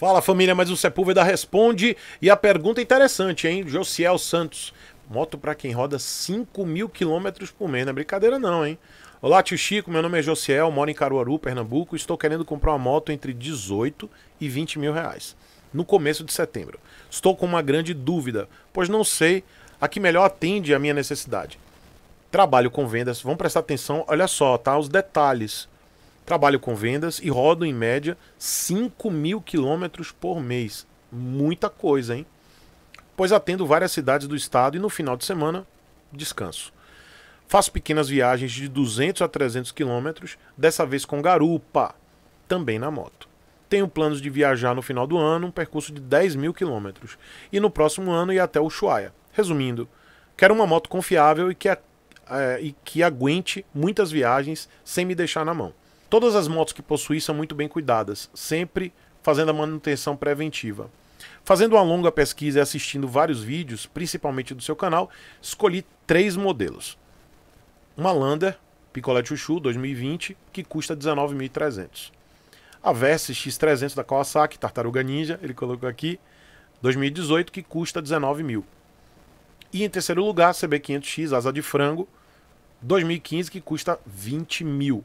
Fala família, mas o Sepúlveda responde e a pergunta é interessante, hein? Josiel Santos, moto para quem roda 5 mil quilômetros por mês, não é brincadeira não, hein? Olá tio Chico, meu nome é Josiel, moro em Caruaru, Pernambuco, estou querendo comprar uma moto entre 18 e 20 mil reais, no começo de setembro. Estou com uma grande dúvida, pois não sei a que melhor atende a minha necessidade. Trabalho com vendas, vamos prestar atenção, olha só, tá? Os detalhes Trabalho com vendas e rodo em média 5 mil quilômetros por mês. Muita coisa, hein? Pois atendo várias cidades do estado e no final de semana descanso. Faço pequenas viagens de 200 a 300 quilômetros, dessa vez com garupa, também na moto. Tenho planos de viajar no final do ano, um percurso de 10 mil quilômetros, e no próximo ano ir até Ushuaia. Resumindo, quero uma moto confiável e que, é, e que aguente muitas viagens sem me deixar na mão. Todas as motos que possui são muito bem cuidadas, sempre fazendo a manutenção preventiva. Fazendo uma longa pesquisa e assistindo vários vídeos, principalmente do seu canal, escolhi três modelos. Uma Lander Picolé Chuchu 2020, que custa 19.300. A Versys X300 da Kawasaki, Tartaruga Ninja, ele colocou aqui, 2018, que custa 19.000. E em terceiro lugar, a CB500X Asa de Frango, 2015, que custa 20 mil.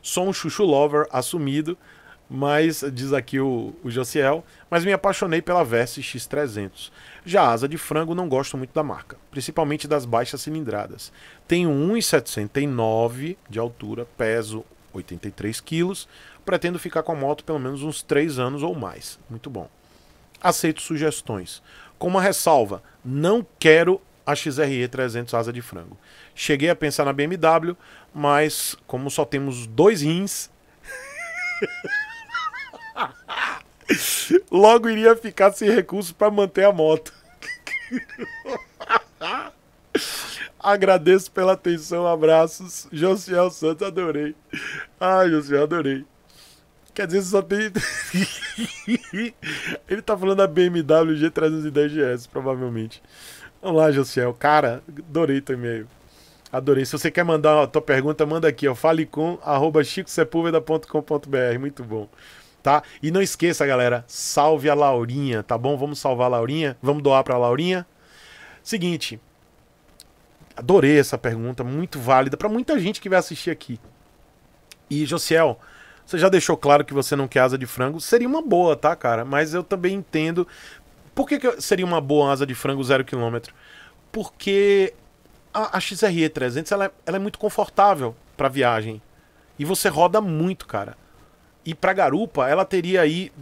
Sou um chuchu lover assumido, mas diz aqui o, o Josiel, mas me apaixonei pela Versa X300. Já asa de frango não gosto muito da marca, principalmente das baixas cilindradas. Tenho 1,79 de altura, peso 83 quilos, pretendo ficar com a moto pelo menos uns 3 anos ou mais. Muito bom. Aceito sugestões. Com uma ressalva, não quero a XRE 300 asa de frango. Cheguei a pensar na BMW, mas como só temos dois rins, logo iria ficar sem recursos para manter a moto. Agradeço pela atenção, abraços. Josiel Santos, adorei. Ai, ah, Josiel, adorei. Quer dizer, só tem. Ele tá falando da BMW G310GS, provavelmente. Vamos lá, Josiel. Cara, adorei teu e-mail. Adorei. Se você quer mandar a tua pergunta, manda aqui, ó. falecom.chicosepulveda.com.br. Muito bom. Tá? E não esqueça, galera, salve a Laurinha, tá bom? Vamos salvar a Laurinha, vamos doar pra Laurinha. Seguinte, adorei essa pergunta, muito válida para muita gente que vai assistir aqui. E, Josiel, você já deixou claro que você não quer asa de frango. Seria uma boa, tá, cara? Mas eu também entendo por que, que seria uma boa asa de frango zero quilômetro? Porque a, a XRE 300 ela é, ela é muito confortável para viagem. E você roda muito, cara. E para garupa, ela teria aí,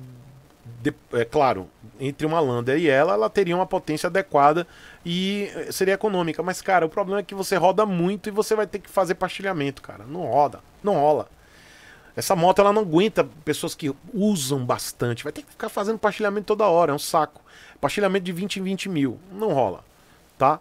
de, é claro, entre uma Lander e ela, ela teria uma potência adequada e eh, seria econômica. Mas, cara, o problema é que você roda muito e você vai ter que fazer pastilhamento, cara. Não roda, não rola. Essa moto ela não aguenta pessoas que usam bastante. Vai ter que ficar fazendo pastilhamento toda hora, é um saco. pastilhamento de 20 em 20 mil. Não rola, tá?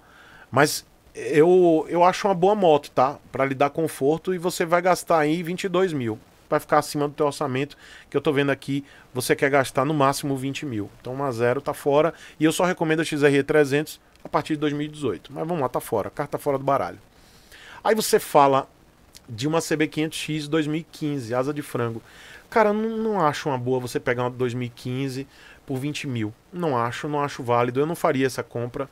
Mas eu, eu acho uma boa moto, tá? Para lhe dar conforto e você vai gastar aí 22 mil. Vai ficar acima do teu orçamento, que eu tô vendo aqui, você quer gastar no máximo 20 mil. Então uma zero tá fora. E eu só recomendo a XR300 a partir de 2018. Mas vamos lá, tá fora. Carta fora do baralho. Aí você fala de uma CB500X 2015, asa de frango. Cara, não, não acho uma boa você pegar uma 2015 por 20 mil. Não acho, não acho válido. Eu não faria essa compra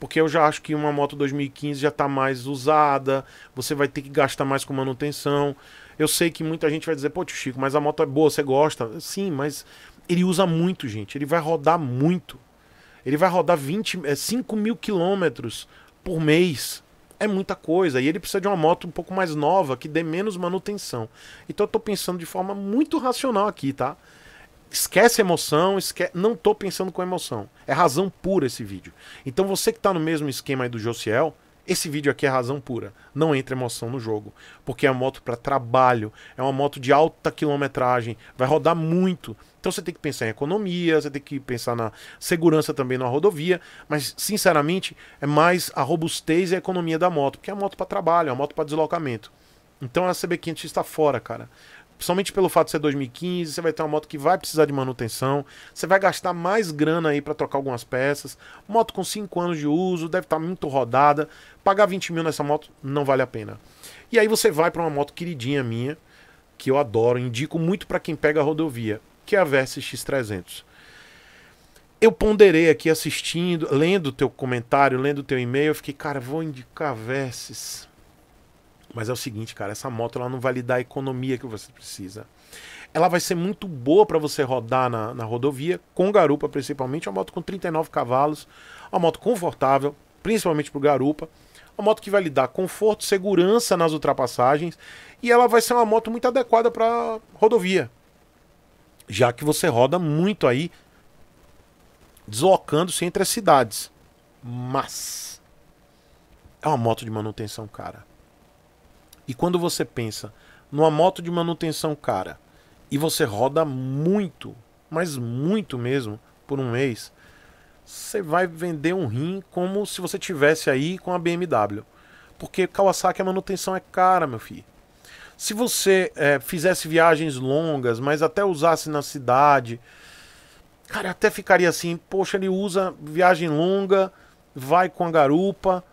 porque eu já acho que uma moto 2015 já está mais usada, você vai ter que gastar mais com manutenção. Eu sei que muita gente vai dizer, pô, tio Chico, mas a moto é boa, você gosta? Sim, mas ele usa muito, gente. Ele vai rodar muito. Ele vai rodar 20, é, 5 mil quilômetros por mês é muita coisa. E ele precisa de uma moto um pouco mais nova, que dê menos manutenção. Então eu tô pensando de forma muito racional aqui, tá? Esquece emoção, esque não tô pensando com emoção. É razão pura esse vídeo. Então você que tá no mesmo esquema aí do Josiel, esse vídeo aqui é razão pura. Não entra emoção no jogo, porque é uma moto para trabalho, é uma moto de alta quilometragem, vai rodar muito. Então você tem que pensar em economia, você tem que pensar na segurança também na rodovia, mas sinceramente é mais a robustez e a economia da moto, porque é uma moto para trabalho, é uma moto para deslocamento. Então a CB500 está fora, cara. Principalmente pelo fato de ser 2015, você vai ter uma moto que vai precisar de manutenção, você vai gastar mais grana aí para trocar algumas peças. Moto com 5 anos de uso, deve estar tá muito rodada. Pagar 20 mil nessa moto não vale a pena. E aí você vai para uma moto queridinha minha, que eu adoro, indico muito para quem pega a rodovia, que é a Versa X300 eu ponderei aqui assistindo, lendo teu comentário, lendo teu e-mail, eu fiquei, cara, vou indicar Versys. Mas é o seguinte, cara, essa moto ela não vai lhe dar a economia que você precisa. Ela vai ser muito boa para você rodar na, na rodovia, com garupa principalmente, uma moto com 39 cavalos, uma moto confortável, principalmente para garupa, uma moto que vai lhe dar conforto, segurança nas ultrapassagens e ela vai ser uma moto muito adequada para rodovia, já que você roda muito aí deslocando-se entre as cidades. Mas é uma moto de manutenção cara. E quando você pensa numa moto de manutenção cara e você roda muito, mas muito mesmo, por um mês, você vai vender um rim como se você tivesse aí com a BMW. Porque Kawasaki a manutenção é cara, meu filho. Se você é, fizesse viagens longas, mas até usasse na cidade, cara, até ficaria assim, poxa, ele usa viagem longa, vai com a garupa,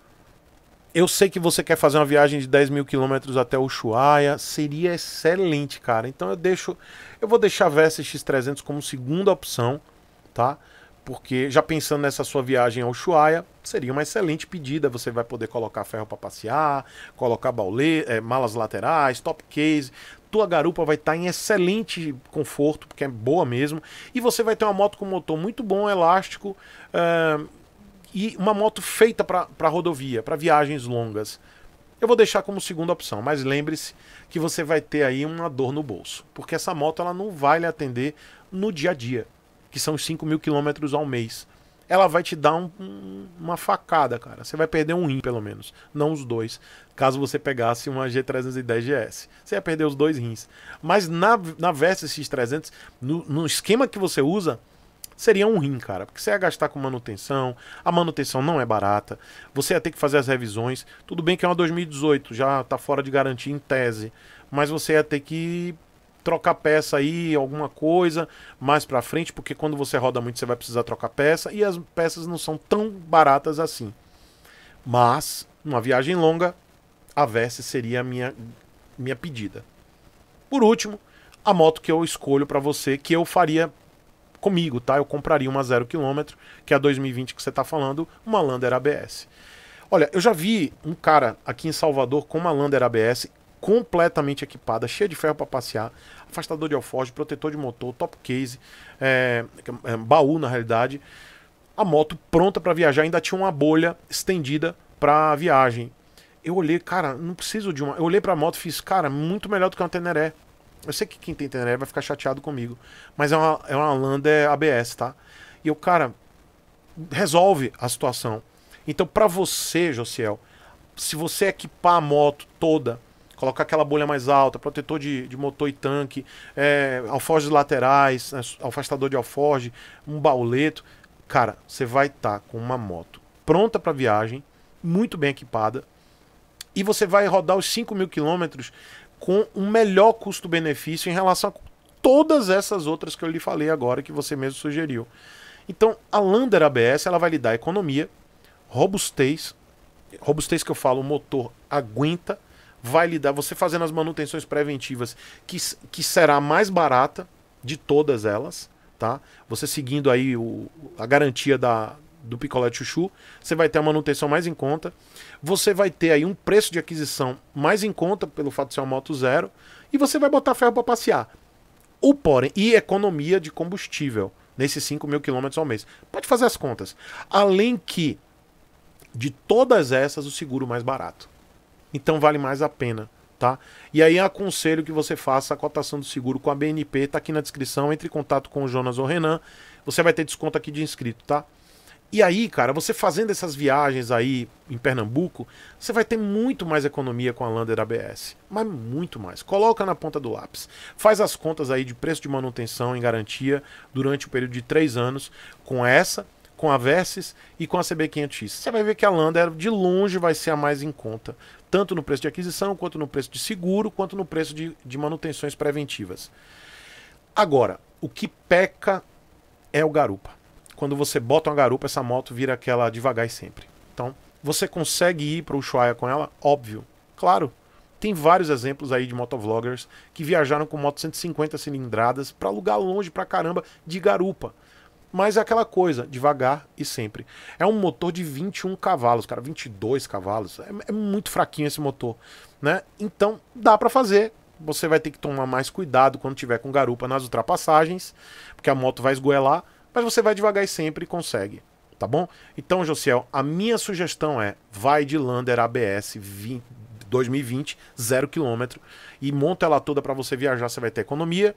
eu sei que você quer fazer uma viagem de 10 mil quilômetros até Ushuaia. Seria excelente, cara. Então eu deixo. Eu vou deixar a VSX 300 como segunda opção, tá? Porque já pensando nessa sua viagem ao Ushuaia, seria uma excelente pedida. Você vai poder colocar ferro para passear, colocar baule, é, malas laterais, top case. Tua garupa vai estar tá em excelente conforto, porque é boa mesmo. E você vai ter uma moto com motor muito bom, elástico. Eh, e uma moto feita para rodovia, para viagens longas. Eu vou deixar como segunda opção, mas lembre-se que você vai ter aí uma dor no bolso, porque essa moto ela não vai lhe atender no dia a dia, que são 5 mil quilômetros ao mês. Ela vai te dar um, uma facada, cara. Você vai perder um rim, pelo menos. Não os dois. Caso você pegasse uma G310 GS. Você ia perder os dois rins. Mas na, na Versys X300, no, no esquema que você usa, seria um rim, cara. Porque você ia gastar com manutenção, a manutenção não é barata, você ia ter que fazer as revisões. Tudo bem que é uma 2018, já tá fora de garantia em tese, mas você ia ter que trocar peça aí, alguma coisa mais para frente, porque quando você roda muito você vai precisar trocar peça e as peças não são tão baratas assim. Mas numa viagem longa, a Vesse seria a minha minha pedida. Por último, a moto que eu escolho para você, que eu faria comigo, tá? Eu compraria uma zero quilômetro, que é a 2020 que você está falando, uma Lander ABS. Olha, eu já vi um cara aqui em Salvador com uma Lander ABS completamente equipada, cheia de ferro para passear, afastador de alforge, protetor de motor, top case, é, é, é baú na realidade, a moto pronta para viajar, ainda tinha uma bolha estendida para viagem. Eu olhei, cara, não preciso de uma. Eu olhei para a moto e fiz, cara, muito melhor do que uma Teneré. Eu sei que quem tem Teneré vai ficar chateado comigo. Mas é uma, é uma Lander ABS, tá? E o cara resolve a situação. Então, para você, Josiel, se você equipar a moto toda, colocar aquela bolha mais alta, protetor de, de motor e tanque, é, alforges laterais, né, afastador de alforge, um bauleto, cara, você vai estar tá com uma moto pronta para viagem, muito bem equipada, e você vai rodar os 5 mil quilômetros com um melhor custo-benefício em relação a todas essas outras que eu lhe falei agora que você mesmo sugeriu. Então, a Lander ABS ela vai lhe dar economia, robustez, robustez que eu falo, o motor aguenta, vai lhe dar, você fazendo as manutenções preventivas, que, que será a mais barata de todas elas, tá? Você seguindo aí o, a garantia da, do picolé de chuchu, você vai ter a manutenção mais em conta, você vai ter aí um preço de aquisição mais em conta, pelo fato de ser uma moto zero, e você vai botar ferro para passear. O porém, e economia de combustível nesses 5 mil quilômetros ao mês. Pode fazer as contas. Além que, de todas essas, o seguro mais barato. Então vale mais a pena. Tá? E aí aconselho que você faça a cotação do seguro com a BNP, tá aqui na descrição, entre em contato com o Jonas ou Renan, você vai ter desconto aqui de inscrito, tá? E aí, cara, você fazendo essas viagens aí em Pernambuco, você vai ter muito mais economia com a Lander ABS. Mas muito mais. Coloca na ponta do lápis. Faz as contas aí de preço de manutenção em garantia durante o um período de 3 anos com essa, com a Versys e com a CB500X. Você vai ver que a Lander de longe vai ser a mais em conta. Tanto no preço de aquisição, quanto no preço de seguro, quanto no preço de, de manutenções preventivas. Agora, o que peca é o garupa quando você bota uma garupa, essa moto vira aquela devagar e sempre. Então, você consegue ir para o Ushuaia com ela? Óbvio. Claro. Tem vários exemplos aí de motovloggers que viajaram com moto 150 cilindradas para lugar longe pra caramba de garupa. Mas é aquela coisa, devagar e sempre. É um motor de 21 cavalos, cara, 22 cavalos. É, é muito fraquinho esse motor, né? Então, dá para fazer. Você vai ter que tomar mais cuidado quando tiver com garupa nas ultrapassagens, porque a moto vai esgoelar mas você vai devagar e sempre consegue, tá bom? Então, Josiel, a minha sugestão é: vai de Lander ABS 20, 2020, zero quilômetro e monta ela toda para você viajar, você vai ter economia,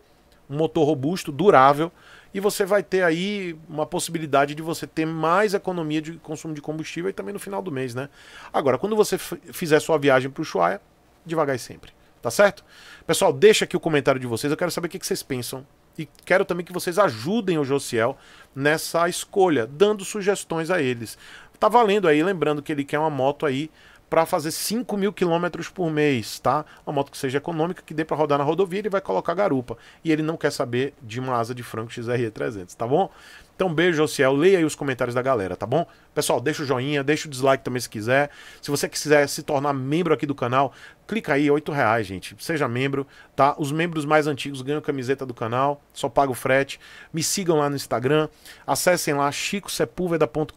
um motor robusto, durável e você vai ter aí uma possibilidade de você ter mais economia de consumo de combustível e também no final do mês, né? Agora, quando você fizer sua viagem para o Ushuaia, devagar e sempre, tá certo? Pessoal, deixa aqui o comentário de vocês, eu quero saber o que vocês pensam e quero também que vocês ajudem o Josiel nessa escolha, dando sugestões a eles. Tá valendo aí, lembrando que ele quer uma moto aí para fazer 5 mil quilômetros por mês, tá? Uma moto que seja econômica, que dê para rodar na rodovia, ele vai colocar garupa. E ele não quer saber de uma asa de franco XRE300, tá bom? Então, beijo, Ociel. Leia aí os comentários da galera, tá bom? Pessoal, deixa o joinha, deixa o dislike também se quiser. Se você quiser se tornar membro aqui do canal, clica aí, R$ reais, gente. Seja membro, tá? Os membros mais antigos ganham camiseta do canal, só paga o frete. Me sigam lá no Instagram, acessem lá chicosepulveda.com.br,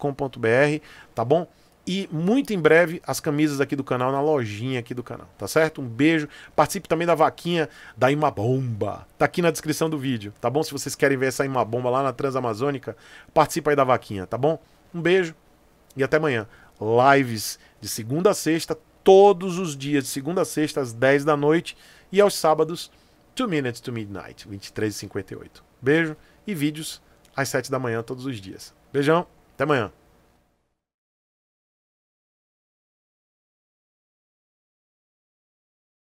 tá bom? E muito em breve as camisas aqui do canal, na lojinha aqui do canal, tá certo? Um beijo. Participe também da vaquinha da Imabomba. Tá aqui na descrição do vídeo, tá bom? Se vocês querem ver essa Imabomba lá na Transamazônica, participe aí da vaquinha, tá bom? Um beijo e até amanhã. Lives de segunda a sexta, todos os dias, de segunda a sexta, às 10 da noite e aos sábados, 2 Minutes to Midnight, 23h58. Beijo e vídeos às 7 da manhã todos os dias. Beijão, até amanhã.